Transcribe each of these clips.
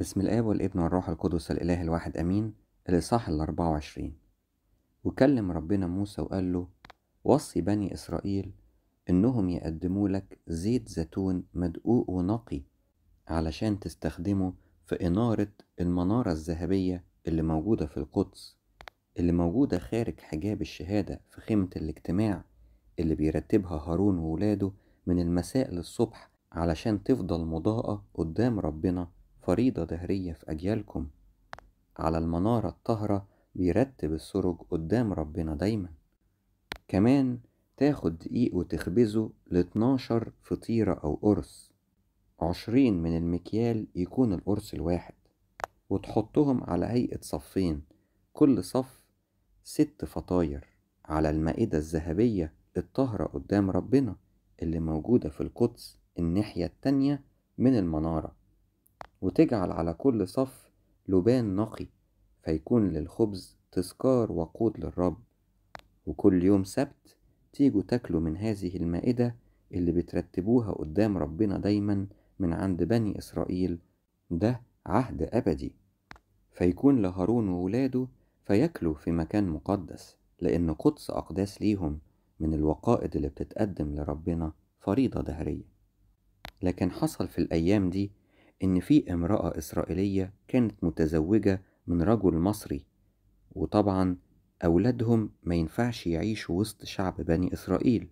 بسم الآب والابن والروح القدس الإله الواحد أمين الإصحاح الأربعة وعشرين وكلم ربنا موسى وقال له وصي بني إسرائيل إنهم يقدموا لك زيت زيتون مدقوق ونقي علشان تستخدمه في إنارة المنارة الذهبية اللي موجودة في القدس اللي موجودة خارج حجاب الشهادة في خيمة الاجتماع اللي بيرتبها هارون وولاده من المساء للصبح علشان تفضل مضاءة قدام ربنا فريضة دهرية في أجيالكم على المنارة الطاهرة بيرتب السرج قدام ربنا دايما كمان تاخد دقيق وتخبزه لاتناشر فطيرة أو قرص عشرين من المكيال يكون القرص الواحد وتحطهم على هيئة صفين كل صف ست فطاير على المائدة الذهبية الطاهرة قدام ربنا اللي موجودة في القدس الناحية التانية من المنارة وتجعل على كل صف لبان نقي فيكون للخبز تذكار وقود للرب وكل يوم سبت تيجوا تاكلوا من هذه المائدة اللي بترتبوها قدام ربنا دايما من عند بني إسرائيل ده عهد أبدي فيكون لهارون وولاده فياكلوا في مكان مقدس لأن قدس أقداس ليهم من الوقائد اللي بتتقدم لربنا فريضة دهرية لكن حصل في الأيام دي إن في امرأة إسرائيلية كانت متزوجة من رجل مصري وطبعا أولادهم ما ينفعش يعيشوا وسط شعب بني إسرائيل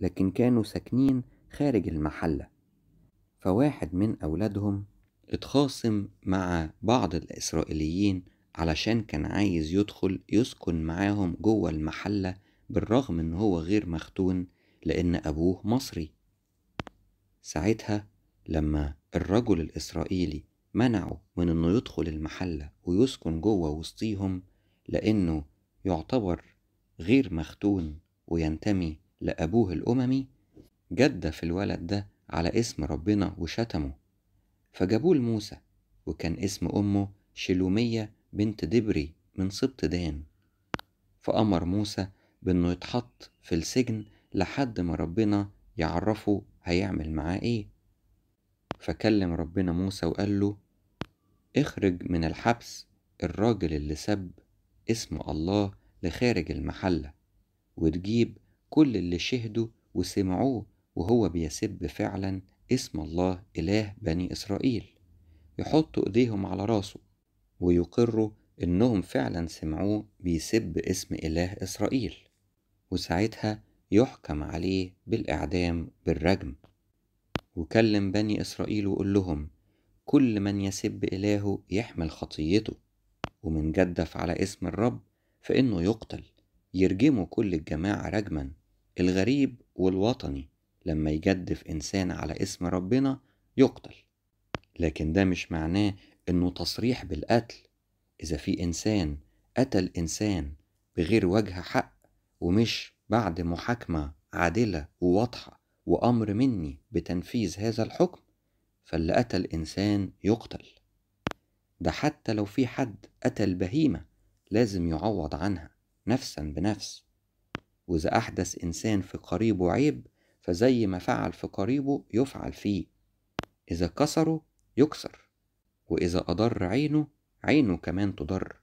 لكن كانوا ساكنين خارج المحلة فواحد من أولادهم اتخاصم مع بعض الإسرائيليين علشان كان عايز يدخل يسكن معاهم جوه المحلة بالرغم إن هو غير مختون لأن أبوه مصري ساعتها لما الرجل الإسرائيلي منعه من إنه يدخل المحلة ويسكن جوه وسطيهم لأنه يعتبر غير مختون وينتمي لأبوه الأممي جد في الولد ده على اسم ربنا وشتمه فجابوه لموسى وكان اسم أمه شلومية بنت دبري من سبط دان فأمر موسى بأنه يتحط في السجن لحد ما ربنا يعرفه هيعمل معاه إيه فكلم ربنا موسى وقال له اخرج من الحبس الراجل اللي سب اسم الله لخارج المحلة وتجيب كل اللي شهدوا وسمعوه وهو بيسب فعلا اسم الله إله بني إسرائيل يحطوا إيديهم على راسه ويقروا إنهم فعلا سمعوه بيسب اسم إله إسرائيل وساعتها يحكم عليه بالإعدام بالرجم وكلم بني إسرائيل وقول لهم كل من يسب إلهه يحمل خطيته ومن جدف على اسم الرب فإنه يقتل يرجموا كل الجماعة رجما الغريب والوطني لما يجدف إنسان على اسم ربنا يقتل لكن ده مش معناه إنه تصريح بالقتل إذا في إنسان قتل إنسان بغير وجه حق ومش بعد محاكمة عادلة وواضحة وأمر مني بتنفيذ هذا الحكم فاللي قتل إنسان يقتل ده حتى لو في حد قتل بهيمة لازم يعوض عنها نفسا بنفس وإذا أحدث إنسان في قريبه عيب فزي ما فعل في قريبه يفعل فيه إذا كسره يكسر وإذا أضر عينه عينه كمان تضر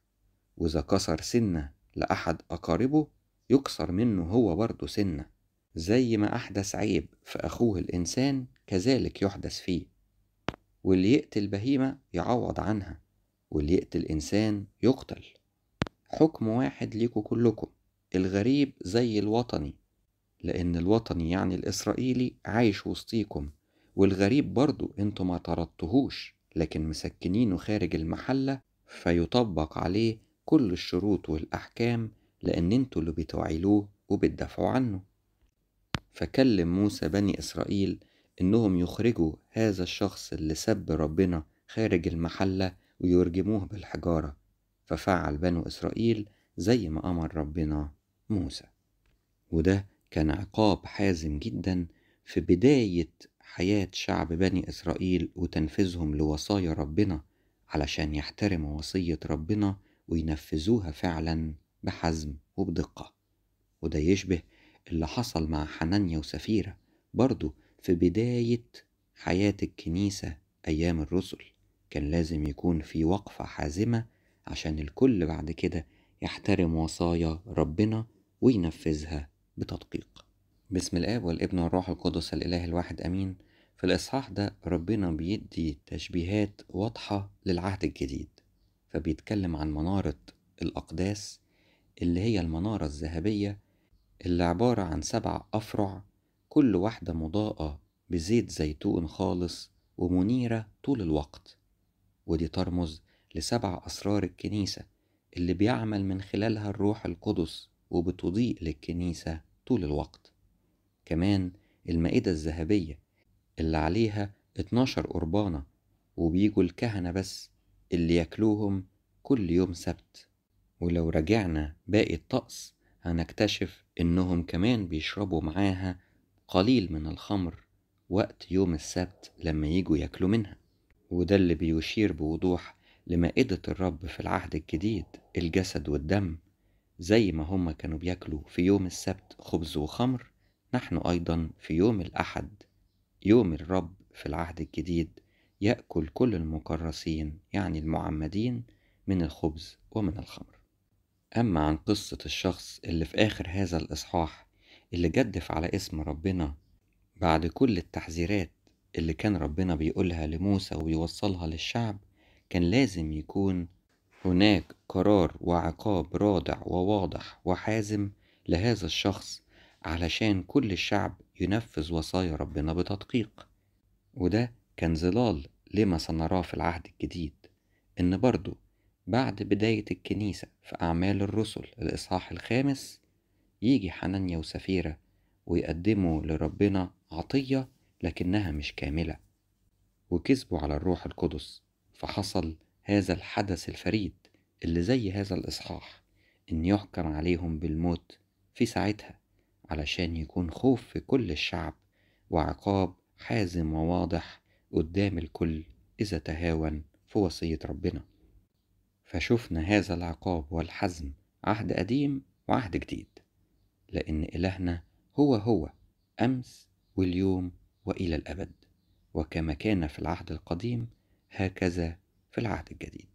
وإذا كسر سنة لأحد أقاربه يكسر منه هو برضه سنة زي ما أحدث عيب في أخوه الإنسان كذلك يحدث فيه واللي يقتل بهيمة يعوض عنها واللي يقتل إنسان يقتل حكم واحد ليكوا كلكم الغريب زي الوطني لأن الوطني يعني الإسرائيلي عايش وسطيكم والغريب برضو انتوا ما طردتهوش لكن مسكنينه خارج المحلة فيطبق عليه كل الشروط والأحكام لأن انتوا اللي بتوعيلوه وبتدافعوا عنه فكلم موسى بني إسرائيل إنهم يخرجوا هذا الشخص اللي سب ربنا خارج المحلة ويرجموه بالحجارة ففعل بنو إسرائيل زي ما أمر ربنا موسى وده كان عقاب حازم جدا في بداية حياة شعب بني إسرائيل وتنفيذهم لوصايا ربنا علشان يحترموا وصية ربنا وينفذوها فعلا بحزم وبدقة وده يشبه اللي حصل مع حنانيا وسفيرة برضه في بداية حياة الكنيسة أيام الرسل كان لازم يكون في وقفة حازمة عشان الكل بعد كده يحترم وصايا ربنا وينفذها بتدقيق بسم الآب والابن والروح القدس الإله الواحد أمين في الإصحاح ده ربنا بيدي تشبيهات واضحة للعهد الجديد فبيتكلم عن منارة الأقداس اللي هي المنارة الذهبية اللي عبارة عن سبع أفرع كل واحدة مضاءة بزيت زيتون خالص ومنيرة طول الوقت ودي ترمز لسبع أسرار الكنيسة اللي بيعمل من خلالها الروح القدس وبتضيء للكنيسة طول الوقت كمان المائدة الذهبية اللي عليها 12 قربانة وبيجوا الكهنة بس اللي ياكلوهم كل يوم سبت ولو رجعنا باقي الطقس هنكتشف إنهم كمان بيشربوا معاها قليل من الخمر وقت يوم السبت لما يجوا ياكلوا منها وده اللي بيشير بوضوح لمائدة الرب في العهد الجديد الجسد والدم زي ما هما كانوا بياكلوا في يوم السبت خبز وخمر نحن أيضا في يوم الأحد يوم الرب في العهد الجديد يأكل كل المكرسين يعني المعمدين من الخبز ومن الخمر أما عن قصة الشخص اللي في آخر هذا الإصحاح اللي جدف على اسم ربنا بعد كل التحذيرات اللي كان ربنا بيقولها لموسى ويوصلها للشعب كان لازم يكون هناك قرار وعقاب رادع وواضح وحازم لهذا الشخص علشان كل الشعب ينفذ وصايا ربنا بتدقيق وده كان ظلال لما سنراه في العهد الجديد ان برضه بعد بداية الكنيسة في أعمال الرسل الإصحاح الخامس يجي حنانيا وسفيرة ويقدموا لربنا عطية لكنها مش كاملة وكسبوا على الروح القدس فحصل هذا الحدث الفريد اللي زي هذا الإصحاح إن يحكم عليهم بالموت في ساعتها علشان يكون خوف في كل الشعب وعقاب حازم وواضح قدام الكل إذا تهاون في وصية ربنا فشفنا هذا العقاب والحزم عهد قديم وعهد جديد لأن إلهنا هو هو أمس واليوم وإلى الأبد وكما كان في العهد القديم هكذا في العهد الجديد